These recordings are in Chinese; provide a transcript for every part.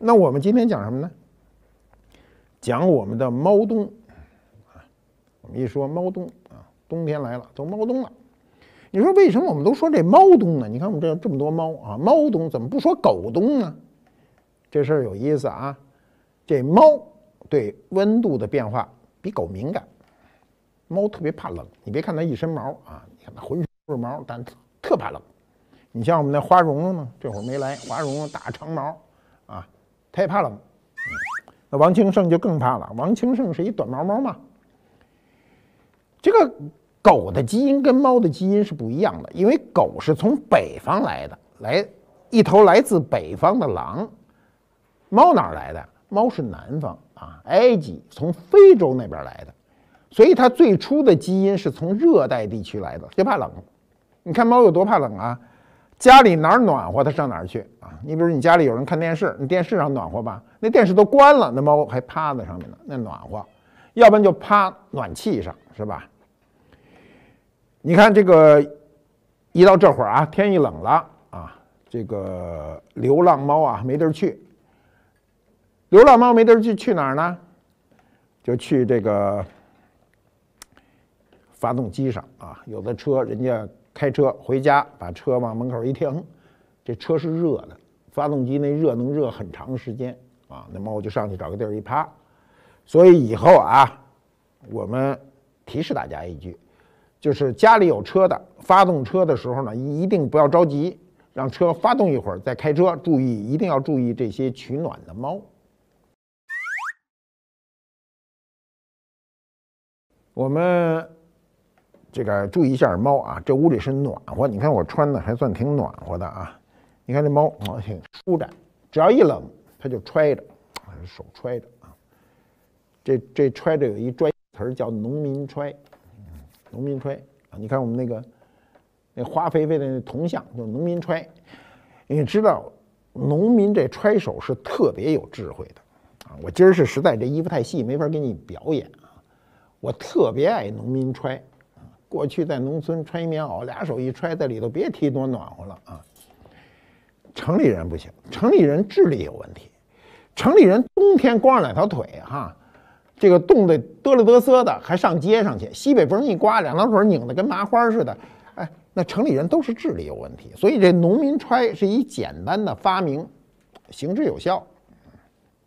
那我们今天讲什么呢？讲我们的猫冬啊！我们一说猫冬啊，冬天来了，都猫冬了。你说为什么我们都说这猫冬呢？你看我们这这么多猫啊，猫冬怎么不说狗冬呢？这事儿有意思啊！这猫对温度的变化比狗敏感，猫特别怕冷。你别看它一身毛啊，你看它浑身都是毛，但特怕冷。你像我们那花绒绒呢，这会儿没来，花绒绒大长毛。它也怕冷，那王清胜就更怕了。王清胜是一短毛猫嘛？这个狗的基因跟猫的基因是不一样的，因为狗是从北方来的，来一头来自北方的狼，猫哪来的？猫是南方啊，埃及从非洲那边来的，所以它最初的基因是从热带地区来的，就怕冷。你看猫有多怕冷啊？家里哪儿暖和，它上哪儿去啊？你比如你家里有人看电视，你电视上暖和吧？那电视都关了，那猫还趴在上面呢，那暖和。要不然就趴暖气上，是吧？你看这个，一到这会儿啊，天一冷了啊，这个流浪猫啊没地儿去。流浪猫没地儿去去哪儿呢？就去这个发动机上啊，有的车人家。开车回家，把车往门口一停，这车是热的，发动机那热能热很长时间啊。那猫就上去找个地儿一趴。所以以后啊，我们提示大家一句，就是家里有车的，发动车的时候呢，一定不要着急，让车发动一会儿再开车。注意，一定要注意这些取暖的猫。我们。这个注意一下猫啊，这屋里是暖和，你看我穿的还算挺暖和的啊。你看这猫，猫挺舒展，只要一冷，它就揣着，手揣着啊。这这揣着有一专词叫农民揣，农民揣啊。你看我们那个那花肥肥的那铜像，就农民揣。你知道农民这揣手是特别有智慧的啊。我今儿是实在这衣服太细，没法给你表演啊。我特别爱农民揣。过去在农村穿一棉袄，俩手一揣在里头，别提多暖和了啊！城里人不行，城里人智力有问题。城里人冬天光着两条腿，哈，这个冻得哆了哆嗦的，还上街上去，西北风一刮，两条腿拧得跟麻花似的。哎，那城里人都是智力有问题。所以这农民揣是一简单的发明，行之有效。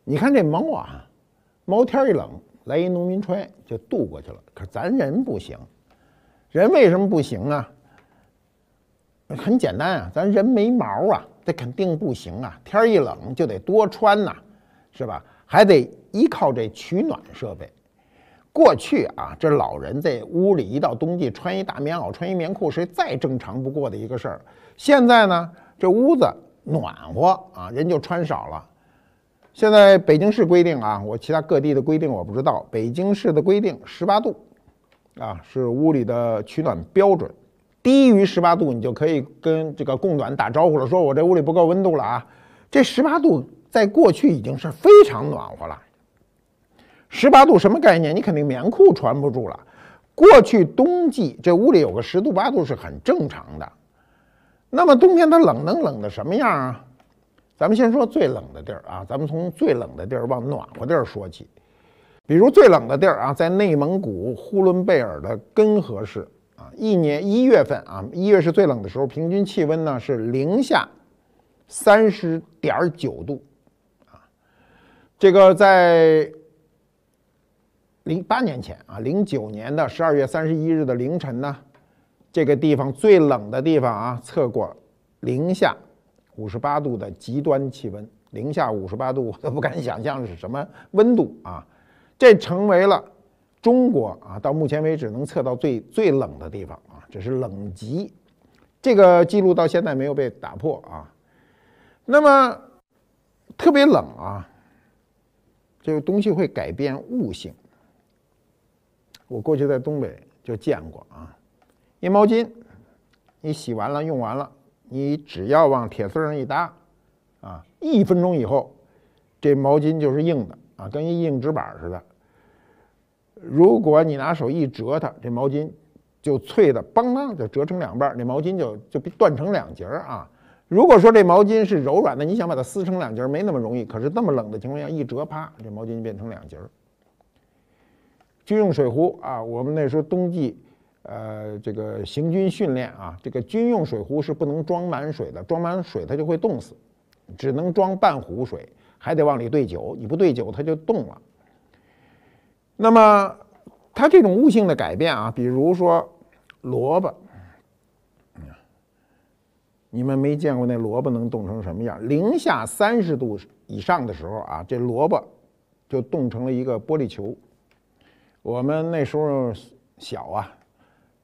你看这猫啊，猫天一冷来一农民揣就渡过去了，可咱人不行。人为什么不行啊？很简单啊，咱人没毛啊，这肯定不行啊。天儿一冷就得多穿呐，是吧？还得依靠这取暖设备。过去啊，这老人在屋里一到冬季穿一大棉袄、穿一棉裤，是再正常不过的一个事儿。现在呢，这屋子暖和啊，人就穿少了。现在北京市规定啊，我其他各地的规定我不知道，北京市的规定十八度。啊，是屋里的取暖标准，低于十八度，你就可以跟这个供暖打招呼了，说我这屋里不够温度了啊。这十八度在过去已经是非常暖和了。十八度什么概念？你肯定棉裤穿不住了。过去冬季这屋里有个十度八度是很正常的。那么冬天它冷能冷的什么样啊？咱们先说最冷的地儿啊，咱们从最冷的地儿往暖和地儿说起。比如最冷的地儿啊，在内蒙古呼伦贝尔的根河市啊，一年一月份啊，一月是最冷的时候，平均气温呢是零下三十点九度啊。这个在零八年前啊，零九年的十二月三十一日的凌晨呢，这个地方最冷的地方啊，测过零下五十八度的极端气温，零下五十八度都不敢想象是什么温度啊。这成为了中国啊，到目前为止能测到最最冷的地方啊，这是冷极，这个记录到现在没有被打破啊。那么特别冷啊，这个东西会改变物性。我过去在东北就见过啊，一毛巾，你洗完了用完了，你只要往铁丝上一搭，啊，一分钟以后，这毛巾就是硬的。啊，跟一硬纸板似的。如果你拿手一折它，这毛巾就脆的梆梆就折成两半，那毛巾就就断成两截儿啊。如果说这毛巾是柔软的，你想把它撕成两截儿没那么容易。可是那么冷的情况下一折，啪，这毛巾就变成两截儿。军用水壶啊，我们那时候冬季，呃，这个行军训练啊，这个军用水壶是不能装满水的，装满水它就会冻死，只能装半壶水。还得往里兑酒，你不兑酒，它就冻了。那么，它这种物性的改变啊，比如说萝卜，你们没见过那萝卜能冻成什么样？零下三十度以上的时候啊，这萝卜就冻成了一个玻璃球。我们那时候小啊，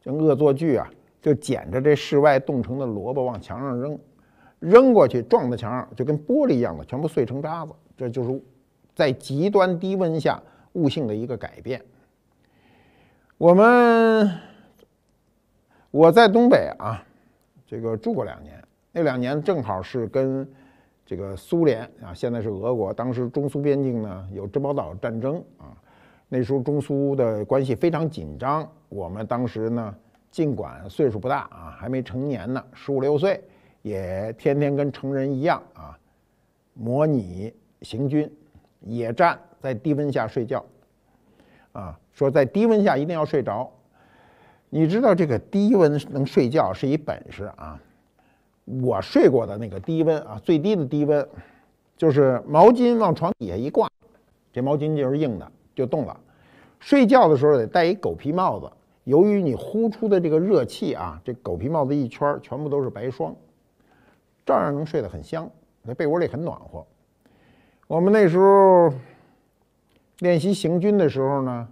就恶作剧啊，就捡着这室外冻成的萝卜往墙上扔。扔过去撞到墙，就跟玻璃一样的，全部碎成渣子。这就是在极端低温下物性的一个改变。我们我在东北啊，这个住过两年。那两年正好是跟这个苏联啊，现在是俄国，当时中苏边境呢有珍宝岛战争啊。那时候中苏的关系非常紧张。我们当时呢，尽管岁数不大啊，还没成年呢，十五六岁。也天天跟成人一样啊，模拟行军、野战，在低温下睡觉，啊，说在低温下一定要睡着。你知道这个低温能睡觉是一本事啊。我睡过的那个低温啊，最低的低温，就是毛巾往床底下一挂，这毛巾就是硬的，就冻了。睡觉的时候得戴一狗皮帽子，由于你呼出的这个热气啊，这狗皮帽子一圈全部都是白霜。照样能睡得很香，在被窝里很暖和。我们那时候练习行军的时候呢，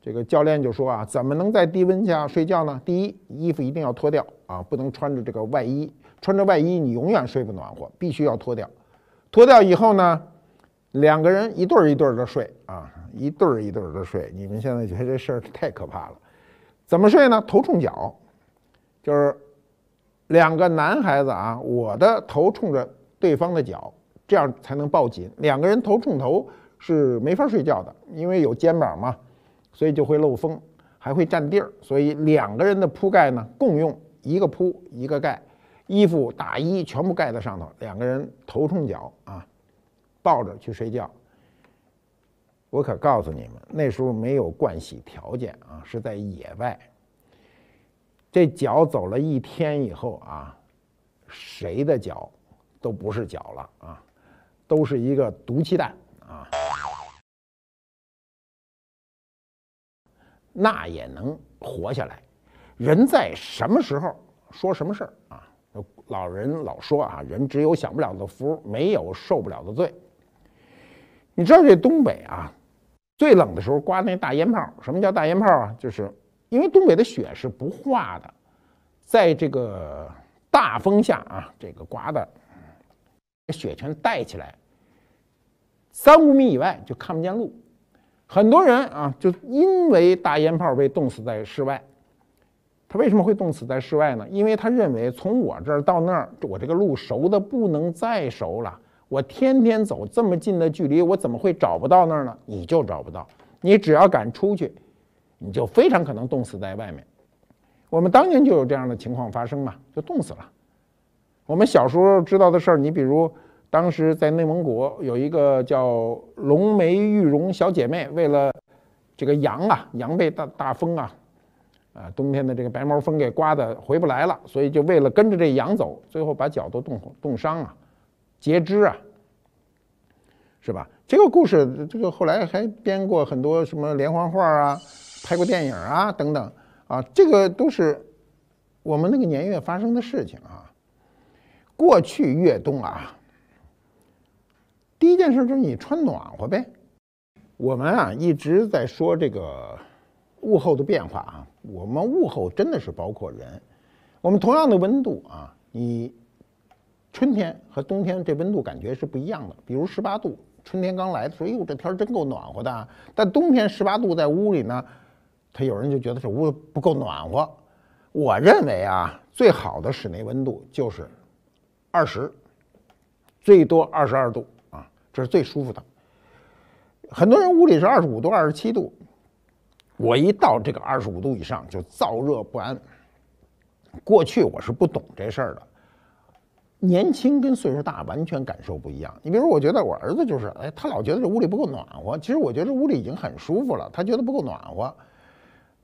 这个教练就说啊：“怎么能在低温下睡觉呢？第一，衣服一定要脱掉啊，不能穿着这个外衣，穿着外衣你永远睡不暖和，必须要脱掉。脱掉以后呢，两个人一对儿一对儿的睡啊，一对儿一对儿的睡。你们现在觉得这事儿太可怕了，怎么睡呢？头冲脚，就是。”两个男孩子啊，我的头冲着对方的脚，这样才能抱紧。两个人头冲头是没法睡觉的，因为有肩膀嘛，所以就会漏风，还会占地儿。所以两个人的铺盖呢，共用一个铺一个盖，衣服大衣全部盖在上头，两个人头冲脚啊，抱着去睡觉。我可告诉你们，那时候没有盥洗条件啊，是在野外。这脚走了一天以后啊，谁的脚都不是脚了啊，都是一个毒气弹啊，那也能活下来。人在什么时候说什么事儿啊？老人老说啊，人只有享不了的福，没有受不了的罪。你知道这东北啊，最冷的时候刮那大烟泡，什么叫大烟泡啊？就是。因为东北的雪是不化的，在这个大风下啊，这个刮的雪全带起来，三五米以外就看不见路。很多人啊，就因为大烟炮被冻死在室外。他为什么会冻死在室外呢？因为他认为从我这儿到那儿，我这个路熟的不能再熟了，我天天走这么近的距离，我怎么会找不到那儿呢？你就找不到，你只要敢出去。你就非常可能冻死在外面。我们当年就有这样的情况发生嘛，就冻死了。我们小时候知道的事儿，你比如当时在内蒙古有一个叫龙梅玉荣小姐妹，为了这个羊啊，羊被大大风啊，啊，冬天的这个白毛风给刮的回不来了，所以就为了跟着这羊走，最后把脚都冻冻伤啊，截肢啊，是吧？这个故事，这个后来还编过很多什么连环画啊。拍过电影啊，等等，啊，这个都是我们那个年月发生的事情啊。过去越冬啊，第一件事就是你穿暖和呗。我们啊一直在说这个物候的变化啊，我们物候真的是包括人。我们同样的温度啊，你春天和冬天这温度感觉是不一样的。比如十八度，春天刚来的时候，哎呦这天儿真够暖和的。但冬天十八度在屋里呢。他有人就觉得这屋不够暖和，我认为啊，最好的室内温度就是二十，最多二十二度啊，这是最舒服的。很多人屋里是二十五度、二十七度，我一到这个二十五度以上就燥热不安。过去我是不懂这事儿的，年轻跟岁数大完全感受不一样。你比如我觉得我儿子就是，哎，他老觉得这屋里不够暖和，其实我觉得这屋里已经很舒服了，他觉得不够暖和。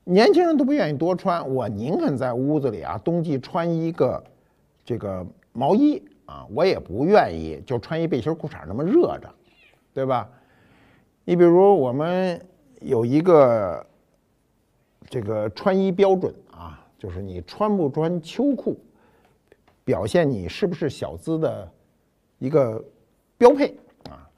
年轻人都不愿意多穿，我宁肯在屋子里啊，冬季穿一个这个毛衣啊，我也不愿意就穿一背心裤衩那么热着，对吧？你比如我们有一个这个穿衣标准啊，就是你穿不穿秋裤，表现你是不是小资的一个标配啊。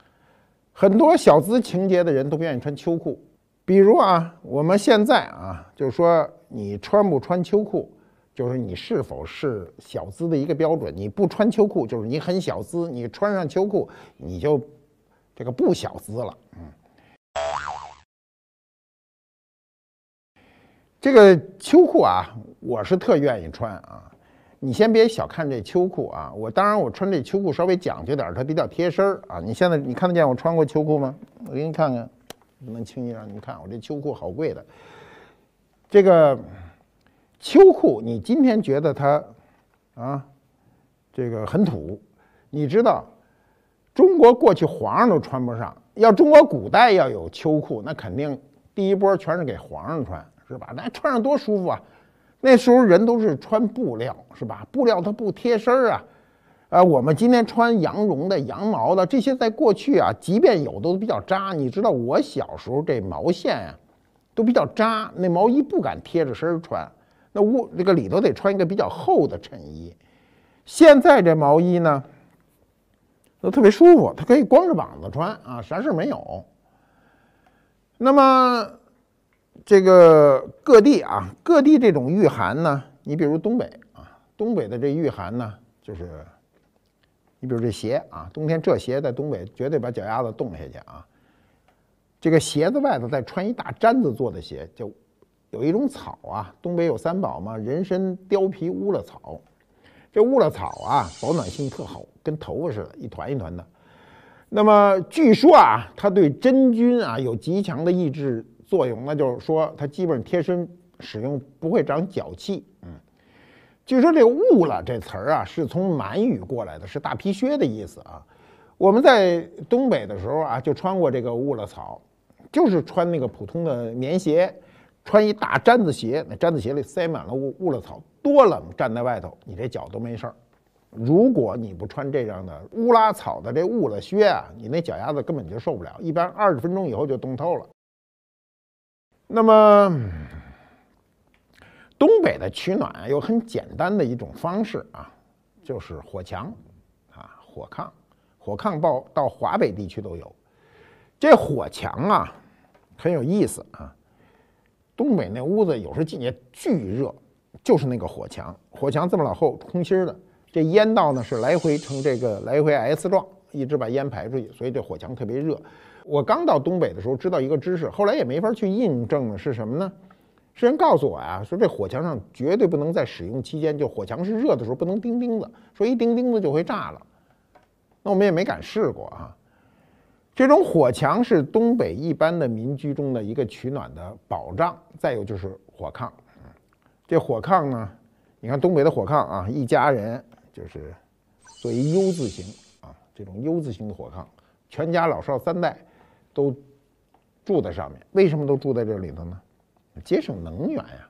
很多小资情节的人都不愿意穿秋裤。比如啊，我们现在啊，就是说你穿不穿秋裤，就是你是否是小资的一个标准。你不穿秋裤，就是你很小资；你穿上秋裤，你就这个不小资了。嗯，这个秋裤啊，我是特愿意穿啊。你先别小看这秋裤啊，我当然我穿这秋裤稍微讲究点，它比较贴身儿啊。你现在你看得见我穿过秋裤吗？我给你看看。不能轻易让你们看我这秋裤好贵的，这个秋裤你今天觉得它，啊，这个很土，你知道，中国过去皇上都穿不上，要中国古代要有秋裤，那肯定第一波全是给皇上穿，是吧？那穿上多舒服啊，那时候人都是穿布料，是吧？布料它不贴身啊。啊，我们今天穿羊绒的、羊毛的这些，在过去啊，即便有都比较扎。你知道我小时候这毛线啊，都比较扎，那毛衣不敢贴着身穿，那屋那个里头得穿一个比较厚的衬衣。现在这毛衣呢，都特别舒服，它可以光着膀子穿啊，啥事没有。那么这个各地啊，各地这种御寒呢，你比如东北啊，东北的这御寒呢，就是。你比如这鞋啊，冬天这鞋在东北绝对把脚丫子冻下去啊。这个鞋子外头再穿一大毡子做的鞋，就有一种草啊。东北有三宝嘛，人参、貂皮、乌勒草。这乌勒草啊，保暖性特好，跟头发似的，一团一团的。那么据说啊，它对真菌啊有极强的抑制作用，那就是说它基本上贴身使用不会长脚气。据说这“靰了”这词儿啊，是从满语过来的，是大皮靴的意思啊。我们在东北的时候啊，就穿过这个靰了草，就是穿那个普通的棉鞋，穿一大毡子鞋，那毡子鞋里塞满了靰靰了草，多冷，站在外头，你这脚都没事儿。如果你不穿这样的乌拉草的这靰了靴啊，你那脚丫子根本就受不了，一般二十分钟以后就冻透了。那么。东北的取暖有很简单的一种方式啊，就是火墙，啊火炕，火炕到到华北地区都有。这火墙啊很有意思啊，东北那屋子有时候进去巨热，就是那个火墙。火墙这么老厚，空心的，这烟道呢是来回成这个来回 S 状，一直把烟排出去，所以这火墙特别热。我刚到东北的时候知道一个知识，后来也没法去印证的是什么呢？事人告诉我呀，说这火墙上绝对不能在使用期间，就火墙是热的时候不能钉钉子，说一钉钉子就会炸了。那我们也没敢试过啊。这种火墙是东北一般的民居中的一个取暖的保障。再有就是火炕，这火炕呢，你看东北的火炕啊，一家人就是做一 U 字形啊，这种 U 字形的火炕，全家老少三代都住在上面。为什么都住在这里头呢？节省能源呀，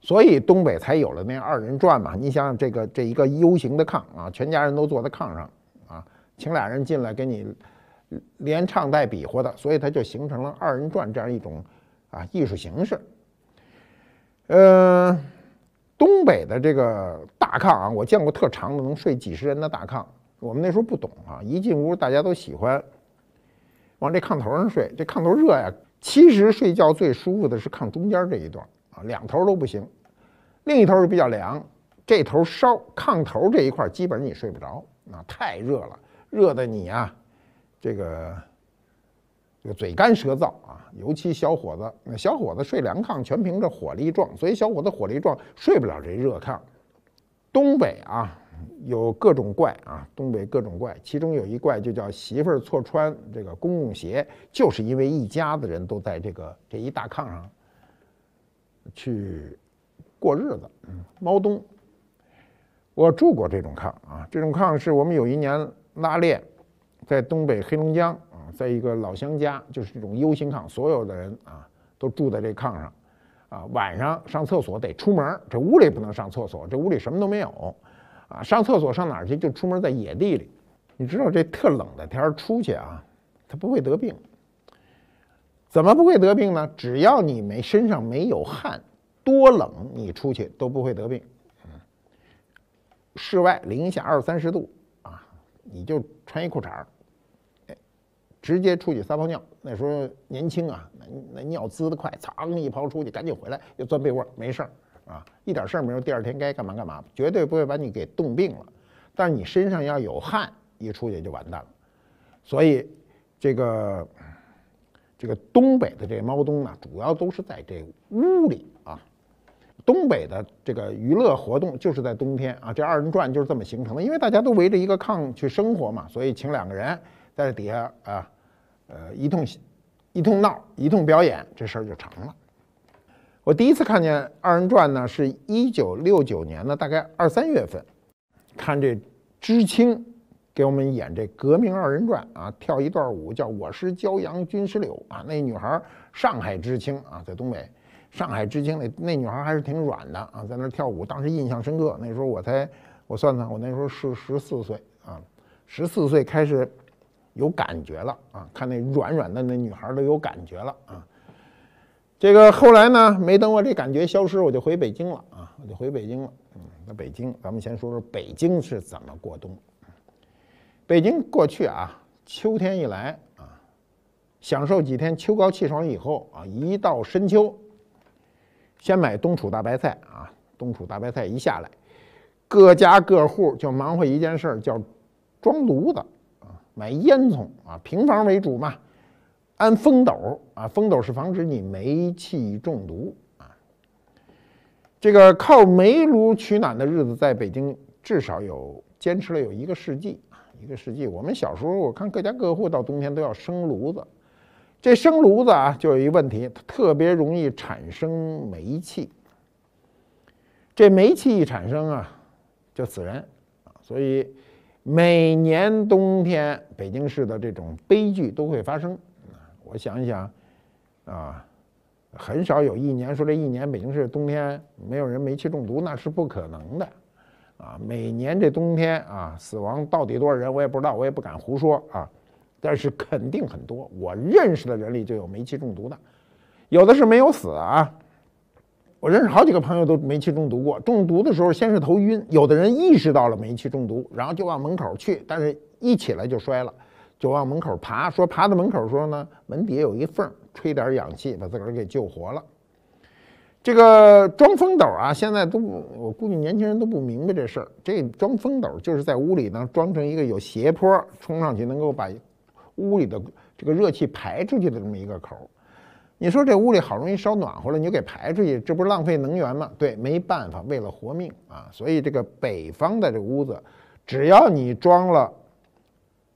所以东北才有了那二人转嘛。你想想，这个这一个 U 型的炕啊，全家人都坐在炕上啊，请俩人进来给你连唱带比划的，所以它就形成了二人转这样一种啊艺术形式。呃，东北的这个大炕啊，我见过特长的能睡几十人的大炕。我们那时候不懂啊，一进屋大家都喜欢往这炕头上睡，这炕头热呀。其实睡觉最舒服的是炕中间这一段啊，两头都不行，另一头是比较凉，这头烧炕头这一块基本你睡不着啊，太热了，热的你啊，这个这个嘴干舌燥啊，尤其小伙子，小伙子睡凉炕全凭着火力壮，所以小伙子火力壮睡不了这热炕，东北啊。有各种怪啊，东北各种怪，其中有一怪就叫媳妇儿错穿这个公共鞋，就是因为一家子人都在这个这一大炕上去过日子。猫冬，我住过这种炕啊，这种炕是我们有一年拉练，在东北黑龙江啊，在一个老乡家，就是这种 U 型炕，所有的人都住在这炕上啊，晚上上厕所得出门，这屋里不能上厕所，这屋里什么都没有。啊，上厕所上哪儿去？就出门在野地里。你知道这特冷的天出去啊，他不会得病。怎么不会得病呢？只要你没身上没有汗，多冷你出去都不会得病。嗯，室外零下二三十度啊，你就穿一裤衩儿，哎，直接出去撒泡尿。那时候年轻啊，那那尿滋的快，噌一泡出去，赶紧回来又钻被窝，没事儿。啊，一点事儿没有，第二天该干嘛干嘛，绝对不会把你给冻病了。但是你身上要有汗，一出去就完蛋了。所以，这个这个东北的这猫冬呢，主要都是在这屋里啊。东北的这个娱乐活动就是在冬天啊，这二人转就是这么形成的。因为大家都围着一个炕去生活嘛，所以请两个人在底下啊，呃，一通一通闹，一通表演，这事儿就成了。我第一次看见《二人转》呢，是一九六九年的大概二三月份，看这知青给我们演这《革命二人转》啊，跳一段舞，叫我是骄阳军师柳啊，那女孩上海知青啊，在东北，上海知青那那女孩还是挺软的啊，在那跳舞，当时印象深刻。那时候我才我算算，我那时候是十四岁啊，十四岁开始有感觉了啊，看那软软的那女孩都有感觉了啊。这个后来呢，没等我这感觉消失，我就回北京了啊，我就回北京了。嗯，那北京，咱们先说说北京是怎么过冬。北京过去啊，秋天一来啊，享受几天秋高气爽以后啊，一到深秋，先买冬储大白菜啊，冬储大白菜一下来，各家各户就忙活一件事儿，叫装炉子啊，买烟囱啊，平房为主嘛。安风斗啊，风斗是防止你煤气中毒啊。这个靠煤炉取暖的日子，在北京至少有坚持了有一个世纪啊，一个世纪。我们小时候，我看各家各户到冬天都要生炉子，这生炉子啊，就有一问题，它特别容易产生煤气。这煤气一产生啊，就死人啊，所以每年冬天北京市的这种悲剧都会发生。我想一想，啊，很少有一年说这一年北京市冬天没有人煤气中毒，那是不可能的，啊，每年这冬天啊，死亡到底多少人我也不知道，我也不敢胡说啊，但是肯定很多。我认识的人里就有煤气中毒的，有的是没有死啊，我认识好几个朋友都煤气中毒过。中毒的时候先是头晕，有的人意识到了煤气中毒，然后就往门口去，但是一起来就摔了。就往门口爬，说爬到门口，说呢门底下有一缝，吹点氧气，把自个儿给救活了。这个装风斗啊，现在都我估计年轻人都不明白这事儿。这装风斗就是在屋里呢装成一个有斜坡，冲上去能够把屋里的这个热气排出去的这么一个口。你说这屋里好容易烧暖和了，你就给排出去，这不是浪费能源吗？对，没办法，为了活命啊。所以这个北方的这屋子，只要你装了。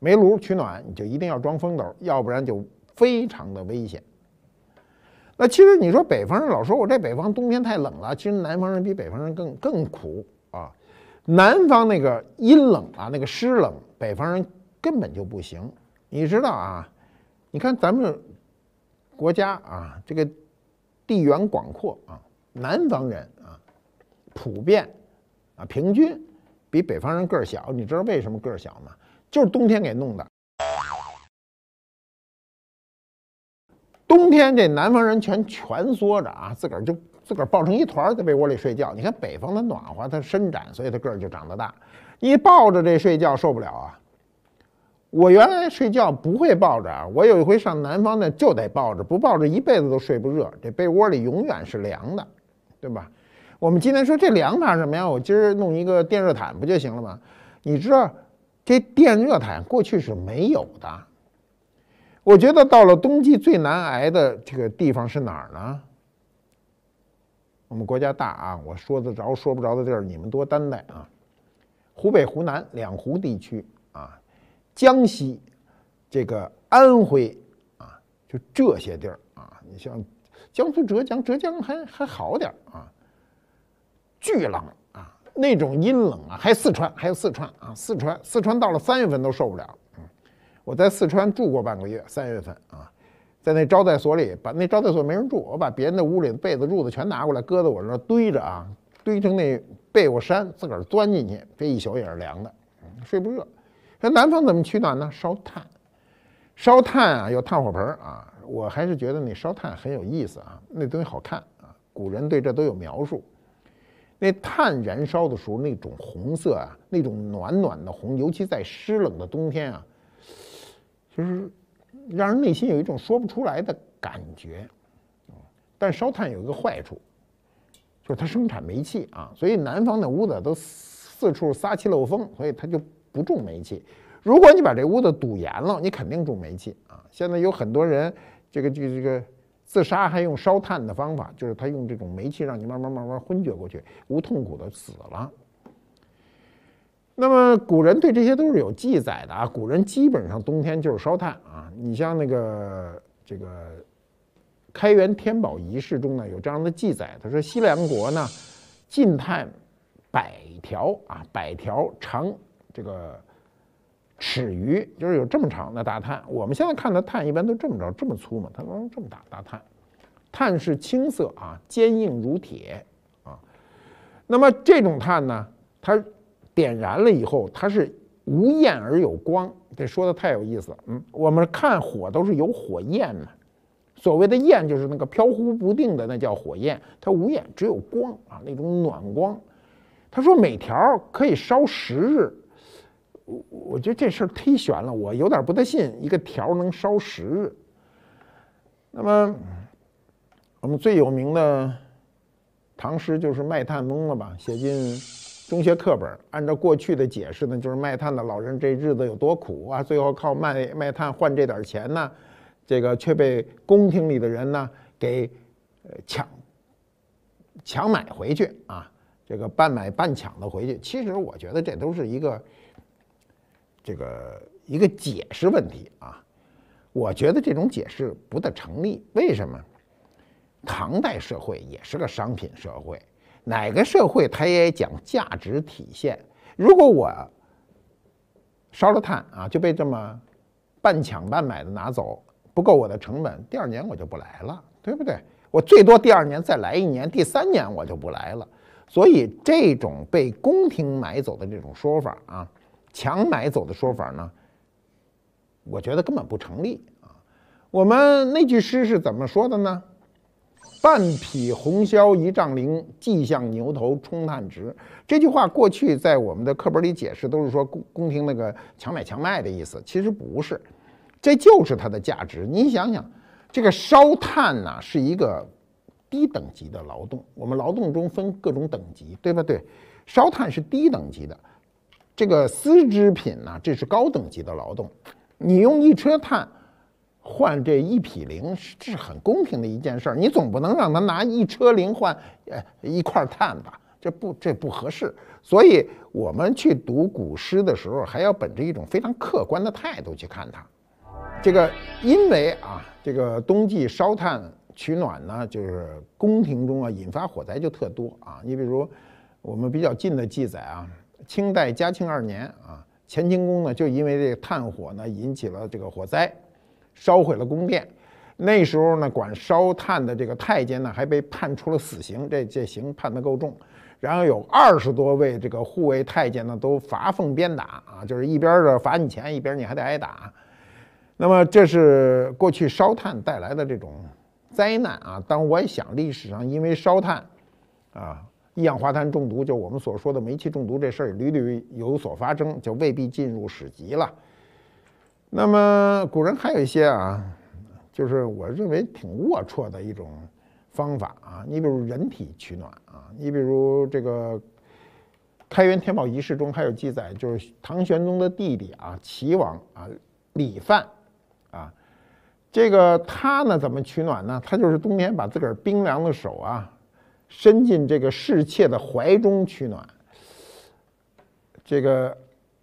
煤炉取暖，你就一定要装风斗，要不然就非常的危险。那其实你说北方人老说我这北方冬天太冷了，其实南方人比北方人更更苦啊。南方那个阴冷啊，那个湿冷，北方人根本就不行。你知道啊？你看咱们国家啊，这个地缘广阔啊，南方人啊普遍啊平均比北方人个儿小。你知道为什么个儿小吗？就是冬天给弄的。冬天这南方人全蜷缩着啊，自个儿就自个儿抱成一团在被窝里睡觉。你看北方它暖和，它伸展，所以它个儿就长得大。你抱着这睡觉受不了啊！我原来睡觉不会抱着，我有一回上南方呢，就得抱着，不抱着一辈子都睡不热，这被窝里永远是凉的，对吧？我们今天说这凉怕什么呀？我今儿弄一个电热毯不就行了吗？你知道？这电热毯过去是没有的，我觉得到了冬季最难挨的这个地方是哪儿呢？我们国家大啊，我说得着说不着的地儿，你们多担待啊。湖北、湖南两湖地区啊，江西、这个安徽啊，就这些地儿啊。你像江苏、浙江，浙江还还好点儿啊，巨冷。那种阴冷啊，还有四川，还有四川啊，四川，四川到了三月份都受不了。嗯，我在四川住过半个月，三月份啊，在那招待所里，把那招待所没人住，我把别人的屋里的被子褥子全拿过来，搁在我那堆着啊，堆成那被窝山，自个儿钻进去，这一宿也是凉的，睡不热。那南方怎么取暖呢？烧炭，烧炭啊，有炭火盆啊，我还是觉得那烧炭很有意思啊，那东西好看啊，古人对这都有描述。那炭燃烧的时候，那种红色啊，那种暖暖的红，尤其在湿冷的冬天啊，就是让人内心有一种说不出来的感觉。但烧炭有一个坏处，就是它生产煤气啊，所以南方的屋子都四处撒气漏风，所以它就不种煤气。如果你把这屋子堵严了，你肯定种煤气啊。现在有很多人，这个这个这个。自杀还用烧炭的方法，就是他用这种煤气让你慢慢慢慢昏厥过去，无痛苦的死了。那么古人对这些都是有记载的啊，古人基本上冬天就是烧炭啊。你像那个这个《开元天宝遗事》中呢有这样的记载，他说西凉国呢，进炭百条啊，百条长这个。尺余就是有这么长的大炭，我们现在看的炭一般都这么着，这么粗嘛，它能这么大大炭。炭是青色啊，坚硬如铁啊。那么这种炭呢，它点燃了以后，它是无焰而有光，这说的太有意思了。嗯，我们看火都是有火焰的，所谓的焰就是那个飘忽不定的，那叫火焰。它无焰，只有光啊，那种暖光。他说每条可以烧十日。我我觉得这事儿忒悬了，我有点儿不得信，一个条儿能烧十日。那么，我们最有名的唐诗就是《卖炭翁》了吧？写进中学课本。按照过去的解释呢，就是卖炭的老人这日子有多苦啊，最后靠卖卖炭换这点钱呢，这个却被宫廷里的人呢给抢抢买回去啊，这个半买半抢的回去。其实我觉得这都是一个。这个一个解释问题啊，我觉得这种解释不大成立。为什么？唐代社会也是个商品社会，哪个社会它也讲价值体现。如果我烧了炭啊，就被这么半抢半买的拿走，不够我的成本，第二年我就不来了，对不对？我最多第二年再来一年，第三年我就不来了。所以这种被宫廷买走的这种说法啊。强买走的说法呢，我觉得根本不成立啊。我们那句诗是怎么说的呢？半匹红绡一丈绫，系向牛头冲炭直。这句话过去在我们的课本里解释都是说宫宫廷那个强买强卖的意思，其实不是。这就是它的价值。你想想，这个烧炭呢是一个低等级的劳动。我们劳动中分各种等级，对不对？烧炭是低等级的。这个丝织品呢，这是高等级的劳动，你用一车炭换这一匹绫，这是很公平的一件事儿。你总不能让他拿一车绫换呃一块炭吧？这不这不合适。所以我们去读古诗的时候，还要本着一种非常客观的态度去看它。这个因为啊，这个冬季烧炭取暖呢，就是宫廷中啊引发火灾就特多啊。你比如我们比较近的记载啊。清代嘉庆二年啊，乾清宫呢就因为这个炭火呢引起了这个火灾，烧毁了宫殿。那时候呢，管烧炭的这个太监呢还被判出了死刑，这这刑判得够重。然后有二十多位这个护卫太监呢都罚俸鞭打啊，就是一边儿的罚你钱，一边儿你还得挨打。那么这是过去烧炭带来的这种灾难啊。然我也想，历史上因为烧炭啊。一氧化碳中毒，就我们所说的煤气中毒这事儿，屡屡有所发生，就未必进入史籍了。那么古人还有一些啊，就是我认为挺龌龊的一种方法啊。你比如人体取暖啊，你比如这个《开元天宝遗事》中还有记载，就是唐玄宗的弟弟啊，齐王啊，李范啊，这个他呢怎么取暖呢？他就是冬天把自个儿冰凉的手啊。伸进这个侍妾的怀中取暖，这个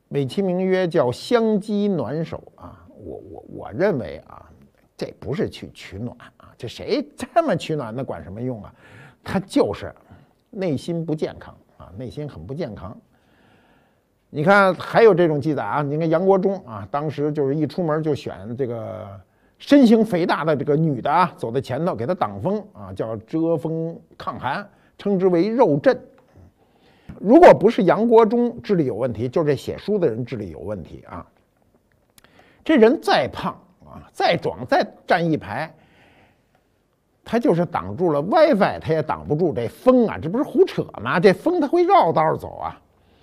美其名曰叫“香机暖手”啊，我我我认为啊，这不是去取暖啊，这谁这么取暖那管什么用啊？他就是内心不健康啊，内心很不健康。你看还有这种记载啊，你看杨国忠啊，当时就是一出门就选这个。身形肥大的这个女的啊，走在前头给她挡风啊，叫遮风抗寒，称之为肉阵。如果不是杨国忠智力有问题，就是这写书的人智力有问题啊。这人再胖啊，再壮，再站一排，他就是挡住了 WiFi，他也挡不住这风啊，这不是胡扯吗？这风他会绕道走啊，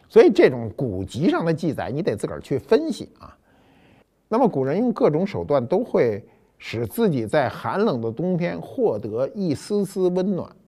所以这种古籍上的记载，你得自个儿去分析啊。那么，古人用各种手段，都会使自己在寒冷的冬天获得一丝丝温暖。